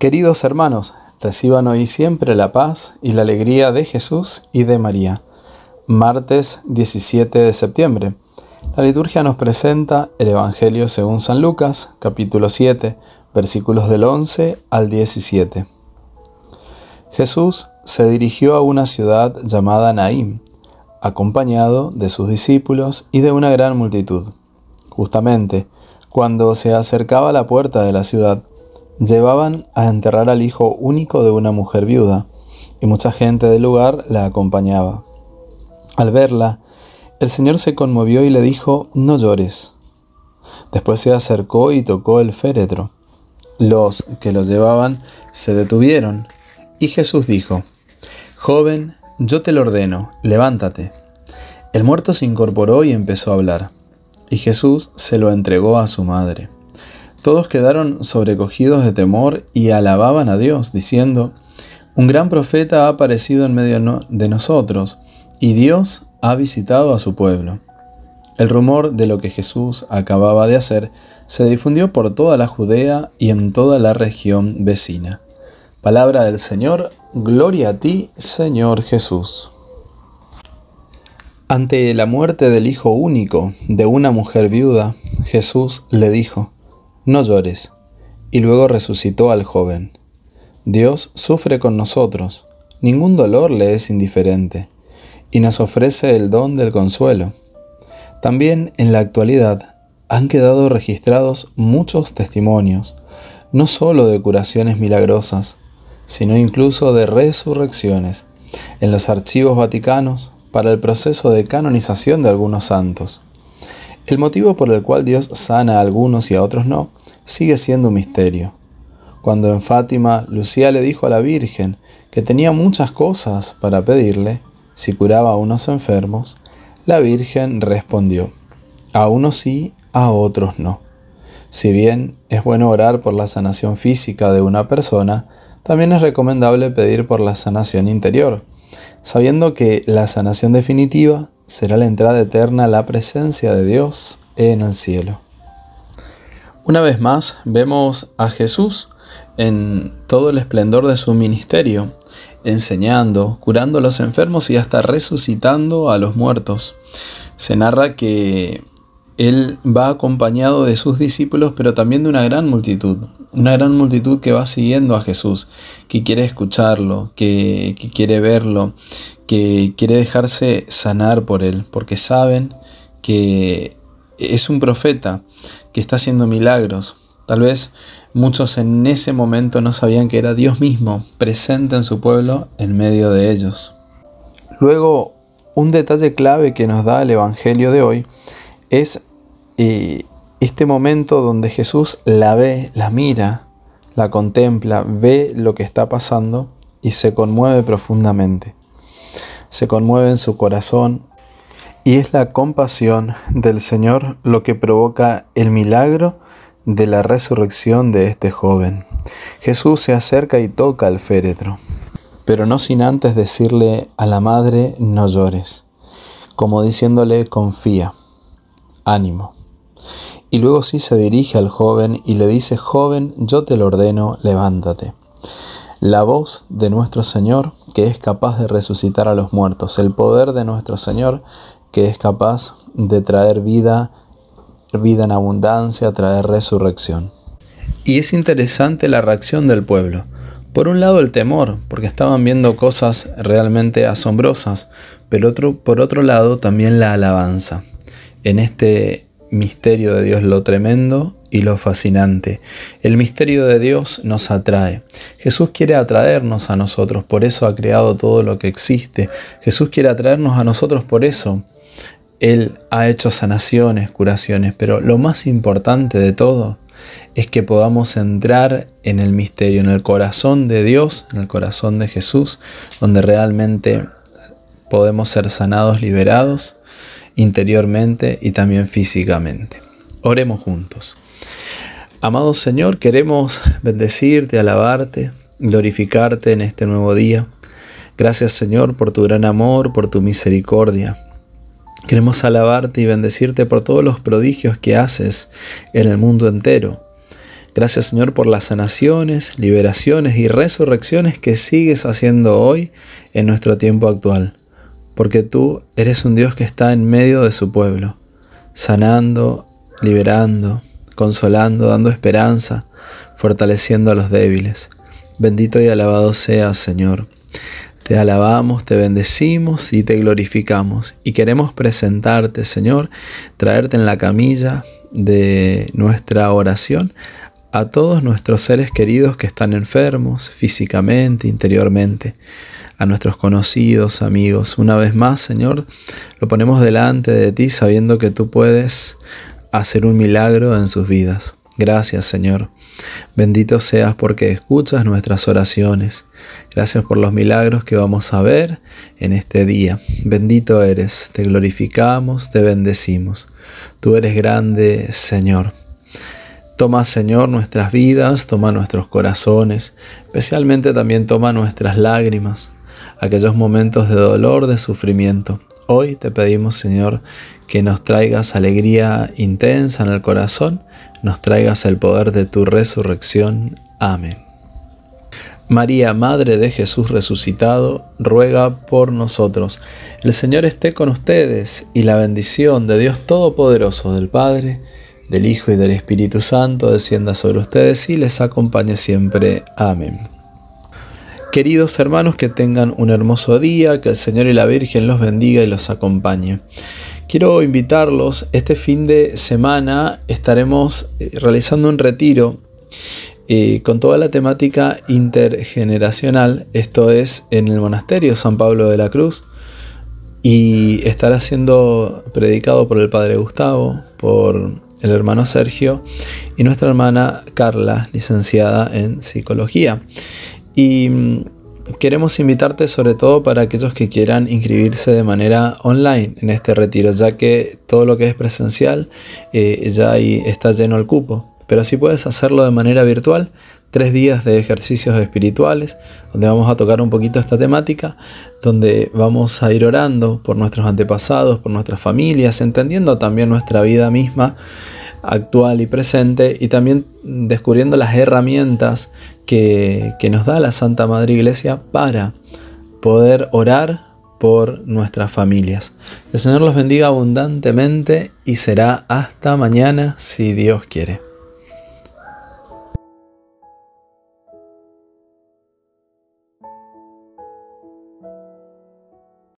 Queridos hermanos, reciban hoy siempre la paz y la alegría de Jesús y de María. Martes 17 de septiembre. La liturgia nos presenta el Evangelio según San Lucas, capítulo 7, versículos del 11 al 17. Jesús se dirigió a una ciudad llamada Naim, acompañado de sus discípulos y de una gran multitud. Justamente, cuando se acercaba a la puerta de la ciudad, Llevaban a enterrar al hijo único de una mujer viuda, y mucha gente del lugar la acompañaba. Al verla, el Señor se conmovió y le dijo, No llores. Después se acercó y tocó el féretro. Los que lo llevaban se detuvieron, y Jesús dijo, Joven, yo te lo ordeno, levántate. El muerto se incorporó y empezó a hablar, y Jesús se lo entregó a su madre. Todos quedaron sobrecogidos de temor y alababan a Dios, diciendo, Un gran profeta ha aparecido en medio de nosotros, y Dios ha visitado a su pueblo. El rumor de lo que Jesús acababa de hacer se difundió por toda la Judea y en toda la región vecina. Palabra del Señor, gloria a ti, Señor Jesús. Ante la muerte del hijo único de una mujer viuda, Jesús le dijo, no llores. Y luego resucitó al joven. Dios sufre con nosotros, ningún dolor le es indiferente, y nos ofrece el don del consuelo. También en la actualidad han quedado registrados muchos testimonios, no sólo de curaciones milagrosas, sino incluso de resurrecciones, en los archivos vaticanos para el proceso de canonización de algunos santos. El motivo por el cual Dios sana a algunos y a otros no sigue siendo un misterio. Cuando en Fátima Lucía le dijo a la Virgen que tenía muchas cosas para pedirle, si curaba a unos enfermos, la Virgen respondió, a unos sí, a otros no. Si bien es bueno orar por la sanación física de una persona, también es recomendable pedir por la sanación interior, sabiendo que la sanación definitiva será la entrada eterna a la presencia de Dios en el cielo. Una vez más vemos a Jesús en todo el esplendor de su ministerio, enseñando, curando a los enfermos y hasta resucitando a los muertos. Se narra que Él va acompañado de sus discípulos, pero también de una gran multitud una gran multitud que va siguiendo a Jesús, que quiere escucharlo, que, quiere verlo, que quiere dejarse sanar por él, porque saben que es un profeta que está haciendo milagros. Tal vez muchos en ese momento no sabían que era Dios mismo presente en su pueblo en medio de ellos. Luego, un detalle clave que nos da el Evangelio de hoy es eh, este momento donde Jesús la ve, la mira, la contempla, ve lo que está pasando y se conmueve profundamente. Se conmueve en su corazón y es la compasión del Señor lo que provoca el milagro de la resurrección de este joven. Jesús se acerca y toca al féretro, pero no sin antes decirle a la madre no llores, como diciéndole confía, ánimo. Y luego sí se dirige al joven y le dice, joven, yo te lo ordeno, levántate. La voz de nuestro Señor que es capaz de resucitar a los muertos, el poder de nuestro Señor que es capaz de traer vida, vida en abundancia, traer resurrección. Y es interesante la reacción del pueblo. Por un lado el temor, porque estaban viendo cosas realmente asombrosas, pero otro, por otro lado también la alabanza. En este misterio de Dios lo tremendo y lo fascinante. El misterio de Dios nos atrae. Jesús quiere atraernos a nosotros, por eso ha creado todo lo que existe. Jesús quiere atraernos a nosotros, por eso Él ha hecho sanaciones, curaciones, pero lo más importante de todo es que podamos entrar en el misterio, en el corazón de Dios, en el corazón de Jesús, donde realmente podemos ser sanados, liberados interiormente y también físicamente. Oremos juntos. Amado Señor, queremos bendecirte, alabarte, glorificarte en este nuevo día. Gracias Señor por tu gran amor, por tu misericordia. Queremos alabarte y bendecirte por todos los prodigios que haces en el mundo entero. Gracias Señor por las sanaciones, liberaciones y resurrecciones que sigues haciendo hoy en nuestro tiempo actual porque tú eres un Dios que está en medio de su pueblo, sanando, liberando, consolando, dando esperanza, fortaleciendo a los débiles. Bendito y alabado seas, Señor. Te alabamos, te bendecimos y te glorificamos. Y queremos presentarte, Señor, traerte en la camilla de nuestra oración a todos nuestros seres queridos que están enfermos físicamente, interiormente a nuestros conocidos, amigos. Una vez más, Señor, lo ponemos delante de ti sabiendo que tú puedes hacer un milagro en sus vidas. Gracias, Señor. Bendito seas porque escuchas nuestras oraciones. Gracias por los milagros que vamos a ver en este día. Bendito eres, te glorificamos, te bendecimos. Tú eres grande, Señor. Toma, Señor, nuestras vidas, toma nuestros corazones, especialmente también toma nuestras lágrimas aquellos momentos de dolor, de sufrimiento. Hoy te pedimos, Señor, que nos traigas alegría intensa en el corazón, nos traigas el poder de tu resurrección. Amén. María, Madre de Jesús resucitado, ruega por nosotros. El Señor esté con ustedes y la bendición de Dios Todopoderoso, del Padre, del Hijo y del Espíritu Santo descienda sobre ustedes y les acompañe siempre. Amén. Queridos hermanos, que tengan un hermoso día, que el Señor y la Virgen los bendiga y los acompañe. Quiero invitarlos, este fin de semana estaremos eh, realizando un retiro eh, con toda la temática intergeneracional, esto es en el monasterio San Pablo de la Cruz, y estará siendo predicado por el Padre Gustavo, por el hermano Sergio y nuestra hermana Carla, licenciada en psicología. Y mm, queremos invitarte sobre todo para aquellos que quieran inscribirse de manera online en este retiro, ya que todo lo que es presencial eh, ya está lleno el cupo. Pero si puedes hacerlo de manera virtual, tres días de ejercicios espirituales, donde vamos a tocar un poquito esta temática, donde vamos a ir orando por nuestros antepasados, por nuestras familias, entendiendo también nuestra vida misma actual y presente y también descubriendo las herramientas que, nos da la Santa Madre Iglesia para poder orar por nuestras familias. El Señor los bendiga abundantemente y será hasta mañana si Dios quiere.